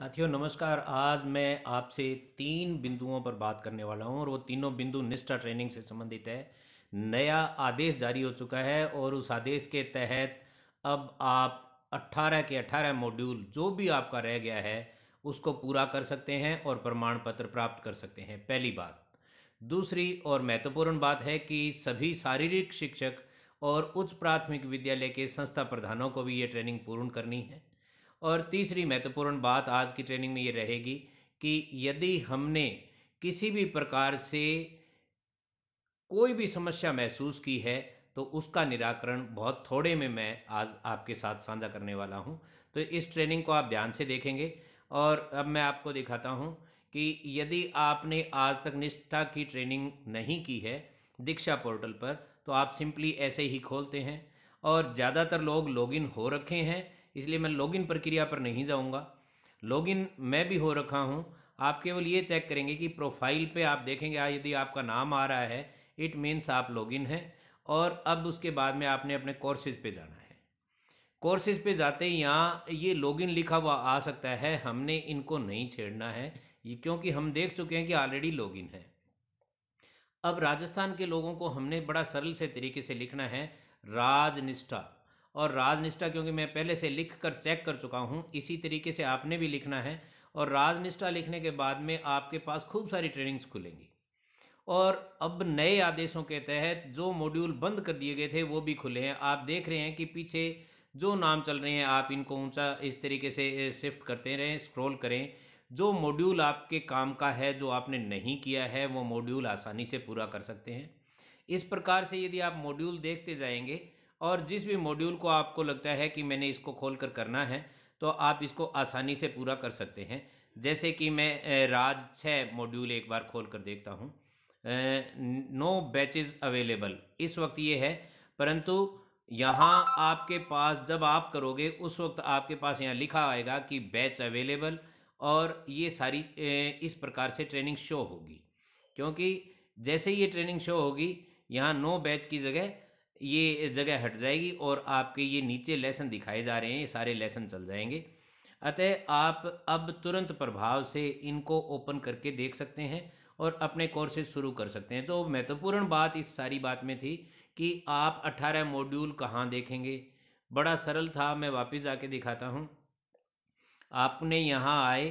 साथियों नमस्कार आज मैं आपसे तीन बिंदुओं पर बात करने वाला हूं और वो तीनों बिंदु निष्ठा ट्रेनिंग से संबंधित है नया आदेश जारी हो चुका है और उस आदेश के तहत अब आप 18 के 18 मॉड्यूल जो भी आपका रह गया है उसको पूरा कर सकते हैं और प्रमाण पत्र प्राप्त कर सकते हैं पहली बात दूसरी और महत्वपूर्ण बात है कि सभी शारीरिक शिक्षक और उच्च प्राथमिक विद्यालय के संस्था प्रधानों को भी ये ट्रेनिंग पूर्ण करनी है और तीसरी महत्वपूर्ण बात आज की ट्रेनिंग में ये रहेगी कि यदि हमने किसी भी प्रकार से कोई भी समस्या महसूस की है तो उसका निराकरण बहुत थोड़े में मैं आज आपके साथ साझा करने वाला हूँ तो इस ट्रेनिंग को आप ध्यान से देखेंगे और अब मैं आपको दिखाता हूँ कि यदि आपने आज तक निष्ठा की ट्रेनिंग नहीं की है दीक्षा पोर्टल पर तो आप सिंपली ऐसे ही खोलते हैं और ज़्यादातर लोग लॉगिन हो रखे हैं इसलिए मैं लॉगिन प्रक्रिया पर नहीं जाऊँगा लॉगिन मैं भी हो रखा हूँ आप केवल ये चेक करेंगे कि प्रोफाइल पे आप देखेंगे हाँ, यदि आपका नाम आ रहा है इट मीन्स आप लॉगिन हैं और अब उसके बाद में आपने अपने कोर्सेज पे जाना है कोर्सेज पे जाते ही यहाँ ये लॉगिन लिखा हुआ आ सकता है हमने इनको नहीं छेड़ना है ये क्योंकि हम देख चुके हैं कि ऑलरेडी लॉगिन है अब राजस्थान के लोगों को हमने बड़ा सरल से तरीके से लिखना है राजनिष्ठा और राजनिष्ठा क्योंकि मैं पहले से लिख कर चेक कर चुका हूँ इसी तरीके से आपने भी लिखना है और राजनिष्ठा लिखने के बाद में आपके पास खूब सारी ट्रेनिंग्स खुलेंगी और अब नए आदेशों के तहत जो मॉड्यूल बंद कर दिए गए थे वो भी खुले हैं आप देख रहे हैं कि पीछे जो नाम चल रहे हैं आप इनको ऊंचा इस तरीके से शिफ्ट करते रहें स्क्रॉल करें जो मॉड्यूल आपके काम का है जो आपने नहीं किया है वो मॉड्यूल आसानी से पूरा कर सकते हैं इस प्रकार से यदि आप मॉड्यूल देखते जाएंगे और जिस भी मॉड्यूल को आपको लगता है कि मैंने इसको खोल कर करना है तो आप इसको आसानी से पूरा कर सकते हैं जैसे कि मैं राज छः मॉड्यूल एक बार खोल कर देखता हूँ नो बैचेस अवेलेबल इस वक्त ये है परंतु यहाँ आपके पास जब आप करोगे उस वक्त आपके पास यहाँ लिखा आएगा कि बैच अवेलेबल और ये सारी इस प्रकार से ट्रेनिंग शो होगी क्योंकि जैसे ये ट्रेनिंग शो होगी यहाँ नो बैच की जगह ये जगह हट जाएगी और आपके ये नीचे लेसन दिखाए जा रहे हैं ये सारे लेसन चल जाएंगे अतः आप अब तुरंत प्रभाव से इनको ओपन करके देख सकते हैं और अपने कोर्सेज शुरू कर सकते हैं तो महत्वपूर्ण बात इस सारी बात में थी कि आप 18 मॉड्यूल कहाँ देखेंगे बड़ा सरल था मैं वापस आके दिखाता हूँ आपने यहाँ आए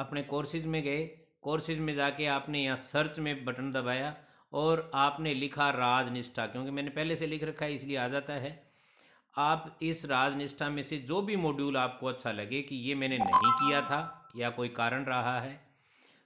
अपने कोर्सेज में गए कोर्सेज में जाके आपने यहाँ सर्च में बटन दबाया और आपने लिखा राजनिष्ठा क्योंकि मैंने पहले से लिख रखा है इसलिए आ जाता है आप इस राजनिष्ठा में से जो भी मॉड्यूल आपको अच्छा लगे कि ये मैंने नहीं किया था या कोई कारण रहा है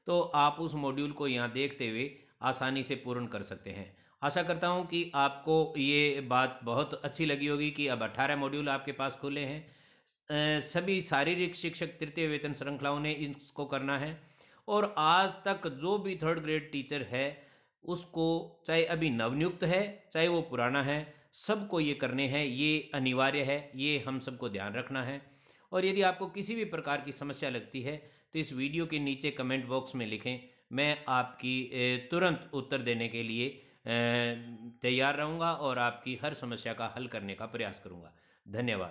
तो आप उस मॉड्यूल को यहाँ देखते हुए आसानी से पूर्ण कर सकते हैं आशा करता हूँ कि आपको ये बात बहुत अच्छी लगी होगी कि अब अट्ठारह मॉड्यूल आपके पास खुले हैं सभी शारीरिक शिक्षक तृतीय वेतन श्रृंखलाओं ने इसको करना है और आज तक जो भी थर्ड ग्रेड टीचर है उसको चाहे अभी नवनियुक्त है चाहे वो पुराना है सबको ये करने हैं ये अनिवार्य है ये हम सबको ध्यान रखना है और यदि आपको किसी भी प्रकार की समस्या लगती है तो इस वीडियो के नीचे कमेंट बॉक्स में लिखें मैं आपकी तुरंत उत्तर देने के लिए तैयार रहूँगा और आपकी हर समस्या का हल करने का प्रयास करूँगा धन्यवाद